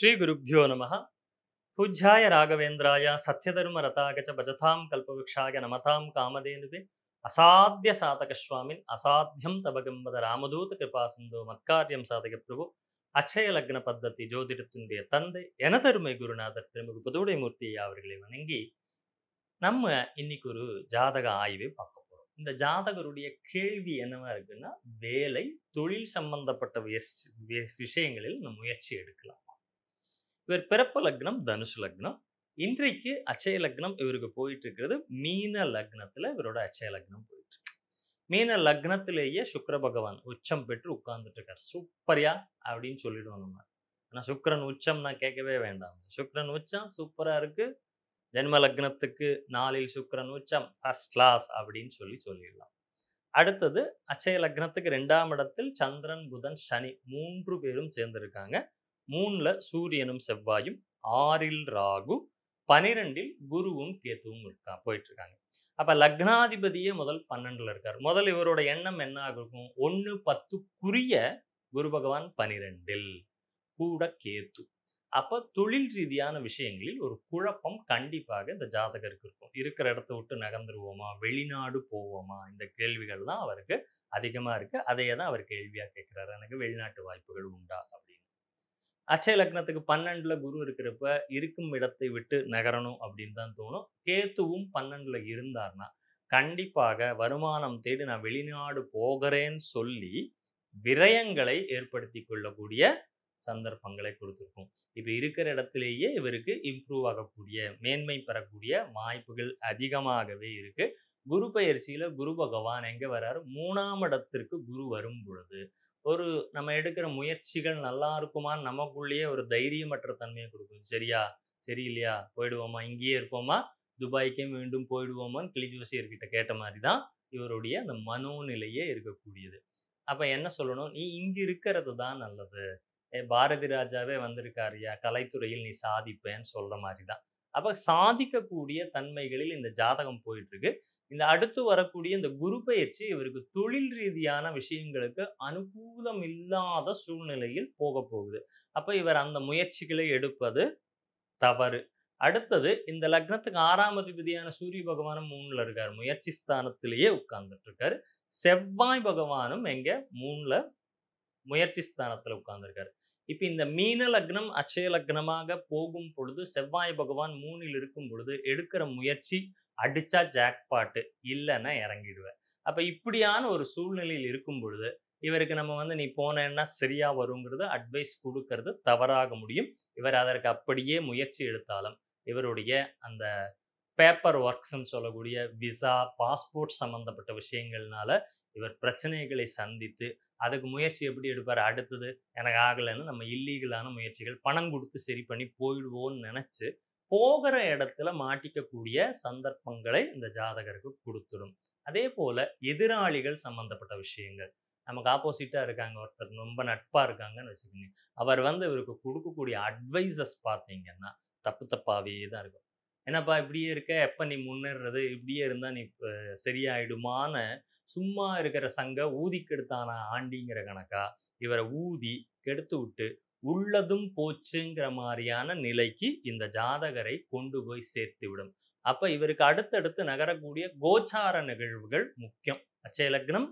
ஸ்ரீ ஸ்ரீகுருப்யோ நம பூஜ்யாய ராகவேந்திராய சத்யதர்ம ரதாகச்ச பஜதாம் கல்பவக்ஷாய நமதாம் காமதேனுவே அசாத்திய சாதக சுவாமின் அசாத்தியம் தபகம்பத ராமதூத் கிருபாசிந்தோ மத்காரியம் சாதக பிரபு அச்சய லக்ன பத்தத்தி ஜோதிடத்தினுடைய தந்தை எனதருமை குருநாதர் திருமிகு புதுடைமூர்த்தி அவர்களை வணங்கி நம்ம இன்னைக்கு ஒரு ஜாதக ஆய்வை போகிறோம் இந்த ஜாதகருடைய கேள்வி என்னவா இருக்குன்னா வேலை தொழில் சம்பந்தப்பட்ட விஷயங்களில் நம்ம முயற்சி எடுக்கலாம் இவர் பிறப்பு லக்னம் தனுஷ் லக்னம் இன்றைக்கு அச்சய லக்னம் இவருக்கு போயிட்டு இருக்கிறது மீன லக்னத்துல இவரோட அச்சய லக்னம் போயிட்டு இருக்கு மீன லக்னத்திலேயே சுக்கர பகவான் உச்சம் பெற்று உட்கார்ந்துட்டு இருக்கார் சூப்பரியா அப்படின்னு சொல்லிடுவோம் நம்ம ஆனா சுக்கரன் உச்சம் நான் கேட்கவே வேண்டாம் சுக்கரன் உச்சம் சூப்பரா இருக்கு ஜென்ம லக்னத்துக்கு நாளில் சுக்கரன் உச்சம் ஃபர்ஸ்ட் கிளாஸ் அப்படின்னு சொல்லி சொல்லிடலாம் அடுத்தது அச்சய லக்னத்துக்கு ரெண்டாம் இடத்தில் சந்திரன் புதன் சனி மூன்று பேரும் சேர்ந்திருக்காங்க மூணில் சூரியனும் செவ்வாயும் ஆறில் ராகு பனிரெண்டில் குருவும் கேத்துவும் இருக்கா போயிட்டு இருக்காங்க அப்போ லக்னாதிபதியே முதல் பன்னெண்டில் இருக்கார் முதல் இவரோட எண்ணம் என்ன ஆகும் ஒன்று பத்துக்குரிய குரு பகவான் பனிரெண்டில் கூட கேத்து அப்போ தொழில் ரீதியான விஷயங்களில் ஒரு குழப்பம் கண்டிப்பாக இந்த ஜாதகருக்கு இருக்கும் இருக்கிற இடத்த விட்டு நகர்ந்துருவோமா வெளிநாடு போவோமா இந்த கேள்விகள் தான் அவருக்கு அதிகமாக இருக்குது அதையே தான் அவர் கேள்வியாக கேட்குறாரு எனக்கு வெளிநாட்டு வாய்ப்புகள் உண்டா அச்சய லக்னத்துக்கு பன்னெண்டுல குரு இருக்கிறப்ப இருக்கும் இடத்தை விட்டு நகரணும் அப்படின்னு தான் தோணும் கேத்துவும் பன்னெண்டுல இருந்தார்னா கண்டிப்பாக வருமானம் தேடி நான் வெளிநாடு போகிறேன்னு சொல்லி விரயங்களை ஏற்படுத்தி கொள்ளக்கூடிய சந்தர்ப்பங்களை கொடுத்துருக்கும் இப்போ இருக்கிற இடத்திலேயே இவருக்கு இம்ப்ரூவ் ஆகக்கூடிய மேன்மை பெறக்கூடிய வாய்ப்புகள் அதிகமாகவே இருக்கு குரு பயிற்சியில குரு பகவான் எங்க வர்றாரு மூணாம் இடத்திற்கு குரு வரும் பொழுது ஒரு நம்ம எடுக்கிற முயற்சிகள் நல்லா இருக்குமான்னு நமக்குள்ளேயே ஒரு தைரியமற்ற தன்மையை கொடுக்கும் சரியா சரி இல்லையா போயிடுவோமா இங்கேயே இருப்போமா துபாய்க்கே மீண்டும் போயிடுவோமான்னு ஜோசியர்கிட்ட கேட்ட மாதிரி தான் இவருடைய அந்த மனோநிலையே இருக்கக்கூடியது அப்போ என்ன சொல்லணும் நீ இங்கே இருக்கிறது தான் நல்லது ஏ பாரதி ராஜாவே வந்திருக்காருயா கலைத்துறையில் நீ சாதிப்பேன்னு சொல்ற மாதிரி தான் அப்போ சாதிக்கக்கூடிய தன்மைகளில் இந்த ஜாதகம் போயிட்டு இருக்கு இந்த அடுத்து வரக்கூடிய இந்த குரு பயிற்சி இவருக்கு தொழில் ரீதியான விஷயங்களுக்கு அனுகூலம் இல்லாத சூழ்நிலையில் போக போகுது அப்ப இவர் அந்த முயற்சிகளை எடுப்பது தவறு அடுத்தது இந்த லக்னத்துக்கு ஆறாம் அதிபதியான சூரிய பகவானும் மூணுல இருக்காரு முயற்சி ஸ்தானத்திலேயே உட்கார்ந்துட்டு இருக்காரு செவ்வாய் பகவானும் எங்க மூணுல முயற்சி ஸ்தானத்துல உட்கார்ந்துருக்காரு இப்ப இந்த மீன லக்னம் அச்சய லக்னமாக போகும் பொழுது செவ்வாய் பகவான் மூணில் இருக்கும் பொழுது எடுக்கிற முயற்சி அடித்தா ஜாக்பாட்டு இல்லைன்னா இறங்கிடுவேன் அப்போ இப்படியான ஒரு சூழ்நிலையில் இருக்கும் பொழுது இவருக்கு நம்ம வந்து நீ போனேன்னா சரியா வருங்கிறது அட்வைஸ் கொடுக்கறது தவறாக முடியும் இவர் அதற்கு அப்படியே முயற்சி எடுத்தாலும் இவருடைய அந்த பேப்பர் ஒர்க்ஸ்ன்னு சொல்லக்கூடிய விசா பாஸ்போர்ட் சம்மந்தப்பட்ட விஷயங்கள்னால இவர் பிரச்சனைகளை சந்தித்து அதுக்கு முயற்சி எப்படி எடுப்பார் அடுத்தது எனக்கு ஆகலைன்னு நம்ம இல்லீகலான முயற்சிகள் பணம் கொடுத்து சரி பண்ணி போயிடுவோன்னு நினச்சி போகிற இடத்துல மாட்டிக்கக்கூடிய சந்தர்ப்பங்களை இந்த ஜாதகருக்கு கொடுத்துடும் அதே போல எதிராளிகள் சம்பந்தப்பட்ட விஷயங்கள் நமக்கு ஆப்போசிட்டாக இருக்காங்க ஒருத்தர் ரொம்ப நட்பாக இருக்காங்கன்னு வச்சுக்கோங்க அவர் வந்து இவருக்கு கொடுக்கக்கூடிய அட்வைசஸ் பார்த்தீங்கன்னா தப்பு தப்பாவே தான் இருக்கும் என்னப்பா இப்படியே இருக்க எப்போ நீ முன்னேறது இப்படியே இருந்தால் நீ சரியாயிடுமான சும்மா இருக்கிற சங்க ஊதி கெடுத்தானா ஆண்டிங்கிற கணக்கா இவரை ஊதி கெடுத்து விட்டு உள்ளதும் போச்சுங்கிற மாதிரியான நிலைக்கு இந்த ஜாதகரை கொண்டு போய் சேர்த்து விடும் அப்ப இவருக்கு அடுத்தடுத்து நகரக்கூடிய கோச்சார நிகழ்வுகள் முக்கியம் அச்சய லக்னம்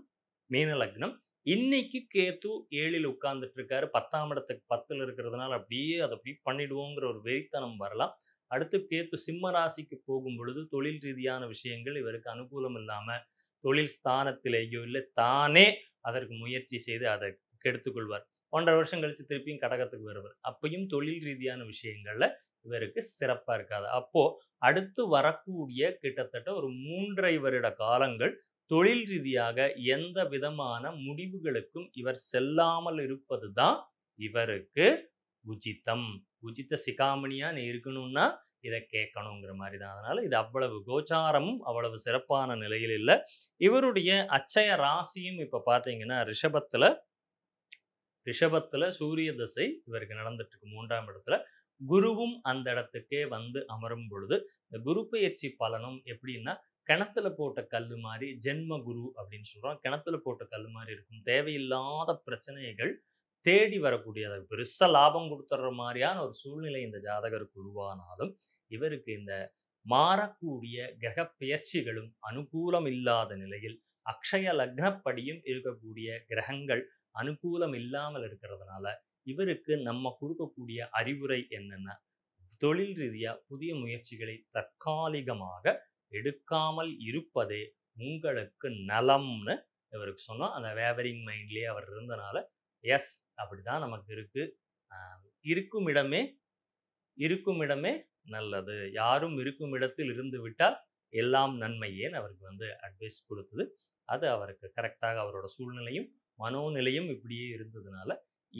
மீன லக்னம் இன்னைக்கு கேத்து ஏழில் உட்கார்ந்துட்டு இருக்காரு பத்தாம் இடத்துக்கு பத்துல இருக்கிறதுனால அப்படியே அதை அப்படி பண்ணிடுவோங்கிற ஒரு வெறித்தனம் வரலாம் அடுத்து கேத்து சிம்ம ராசிக்கு போகும் பொழுது தொழில் ரீதியான விஷயங்கள் இவருக்கு அனுகூலம் இல்லாம தொழில் ஸ்தானத்திலேயோ இல்லை தானே அதற்கு முயற்சி செய்து அதை கெடுத்துக்கொள்வார் ஒன்றரை வருஷம் கழித்து திருப்பியும் கடகத்துக்கு வருவார் அப்பையும் தொழில் ரீதியான விஷயங்களில் இவருக்கு சிறப்பாக இருக்காது அப்போது அடுத்து வரக்கூடிய கிட்டத்தட்ட ஒரு மூன்றை வருட காலங்கள் தொழில் ரீதியாக எந்த விதமான முடிவுகளுக்கும் இவர் செல்லாமல் இருப்பது தான் இவருக்கு உச்சித்தம் உச்சித்த சிகாமணியாக நீ இருக்கணும்னா இதை கேட்கணுங்கிற மாதிரி தான் அதனால இது அவ்வளவு கோச்சாரமும் அவ்வளவு சிறப்பான நிலையில் இல்லை இவருடைய அச்சய ராசியும் இப்போ பார்த்தீங்கன்னா ரிஷபத்தில் ரிஷபத்துல சூரிய தசை இவருக்கு நடந்துட்டு இருக்கு மூன்றாம் இடத்துல குருவும் அந்த இடத்துக்கே வந்து அமரும் பொழுது இந்த குரு பயிற்சி பலனும் எப்படின்னா கிணத்துல போட்ட கல் மாதிரி ஜென்ம குரு அப்படின்னு சொல்றோம் கிணத்துல போட்ட கல் மாதிரி இருக்கும் தேவையில்லாத பிரச்சனைகள் தேடி வரக்கூடிய அதை பெருசா லாபம் கொடுத்துட்ற மாதிரியான ஒரு சூழ்நிலை இந்த ஜாதகருக்கு உருவானாலும் இவருக்கு இந்த மாறக்கூடிய கிரக பெயர்ச்சிகளும் அனுகூலம் இல்லாத நிலையில் அக்ஷய லக்னப்படியும் இருக்கக்கூடிய கிரகங்கள் அனுகூலம் இல்லாமல் இருக்கிறதுனால இவருக்கு நம்ம கொடுக்கக்கூடிய அறிவுரை என்னென்ன தொழில் ரீதியாக புதிய முயற்சிகளை தற்காலிகமாக எடுக்காமல் இருப்பதே உங்களுக்கு நலம்னு இவருக்கு சொன்னோம் அந்த வேவரிங் மைண்ட்லேயே அவர் இருந்தனால எஸ் அப்படிதான் நமக்கு இருக்கு இருக்கும் இடமே இருக்கும் இடமே நல்லது யாரும் இருக்கும் இடத்தில் இருந்து விட்டால் எல்லாம் நன்மையேன்னு அவருக்கு வந்து அட்வைஸ் கொடுத்தது அது அவருக்கு கரெக்டாக அவரோட சூழ்நிலையும் மனோநிலையும் இப்படியே இருந்ததுனால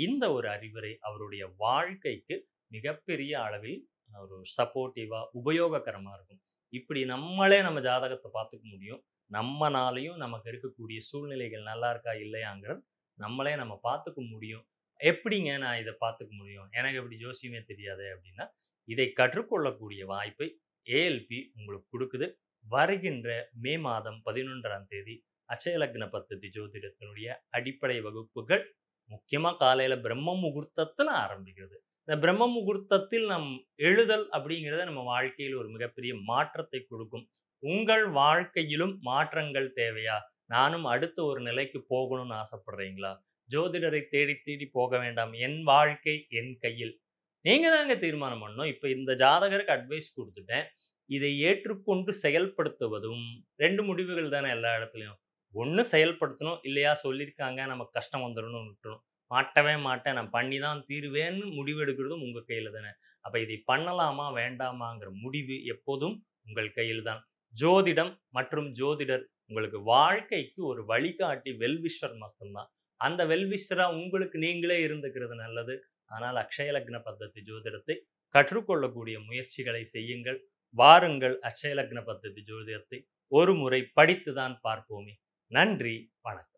இந்த ஒரு அறிவுரை அவருடைய வாழ்க்கைக்கு மிகப்பெரிய அளவில் ஒரு சப்போர்ட்டிவா உபயோகக்கரமா இருக்கும் இப்படி நம்மளே நம்ம ஜாதகத்தை பார்த்துக்க முடியும் நம்மனாலையும் நமக்கு இருக்கக்கூடிய சூழ்நிலைகள் நல்லா இருக்கா இல்லையாங்கிறது நம்மளே நம்ம பார்த்துக்க முடியும் எப்படிங்க நான் இதை பார்த்துக்க முடியும் எனக்கு இப்படி ஜோசியமே தெரியாது அப்படின்னா இதை கற்றுக்கொள்ளக்கூடிய வாய்ப்பை ஏஎல்பி உங்களுக்கு கொடுக்குது வருகின்ற மே மாதம் பதினொன்றாம் தேதி அச்சயலக்ன பத்ததி ஜோதிடத்தினுடைய அடிப்படை வகுப்புகள் முக்கியமாக காலையில் பிரம்ம முகூர்த்தத்தில் ஆரம்பிக்கிறது இந்த பிரம்ம முகூர்த்தத்தில் நம் எழுதல் அப்படிங்கிறத நம்ம வாழ்க்கையில் ஒரு மிகப்பெரிய மாற்றத்தை கொடுக்கும் உங்கள் வாழ்க்கையிலும் மாற்றங்கள் தேவையா நானும் அடுத்த ஒரு நிலைக்கு போகணும்னு ஆசைப்படுறீங்களா ஜோதிடரை தேடி தேடி போக வேண்டாம் என் வாழ்க்கை என் கையில் நீங்கள் தாங்க தீர்மானம் பண்ணோம் இப்போ இந்த ஜாதகருக்கு அட்வைஸ் கொடுத்துட்டேன் இதை ஏற்றுக்கொண்டு செயல்படுத்துவதும் ரெண்டு முடிவுகள் தானே எல்லா இடத்துலையும் ஒன்று செயல்படுத்தணும் இல்லையா சொல்லியிருக்காங்க நம்ம கஷ்டம் வந்துடணும் விட்டுணும் மாட்டவே மாட்டேன் நான் பண்ணி தான் தீர்வேன்னு முடிவு எடுக்கிறதும் உங்கள் கையில் தானே அப்போ இதை பண்ணலாமா வேண்டாமாங்கிற முடிவு எப்போதும் உங்கள் கையில் தான் ஜோதிடம் மற்றும் ஜோதிடர் உங்களுக்கு வாழ்க்கைக்கு ஒரு வழிகாட்டி வெல்விஷர் மட்டும்தான் அந்த வெல்விஸ்வராக உங்களுக்கு நீங்களே இருந்துக்கிறது நல்லது ஆனால் அக்ஷயலக்ன பத்ததி ஜோதிடத்தை கற்றுக்கொள்ளக்கூடிய முயற்சிகளை செய்யுங்கள் வாருங்கள் அக்ஷயலக்ன பத்ததி ஜோதிடத்தை ஒரு முறை படித்து தான் பார்ப்போமே நன்றி வணக்கம்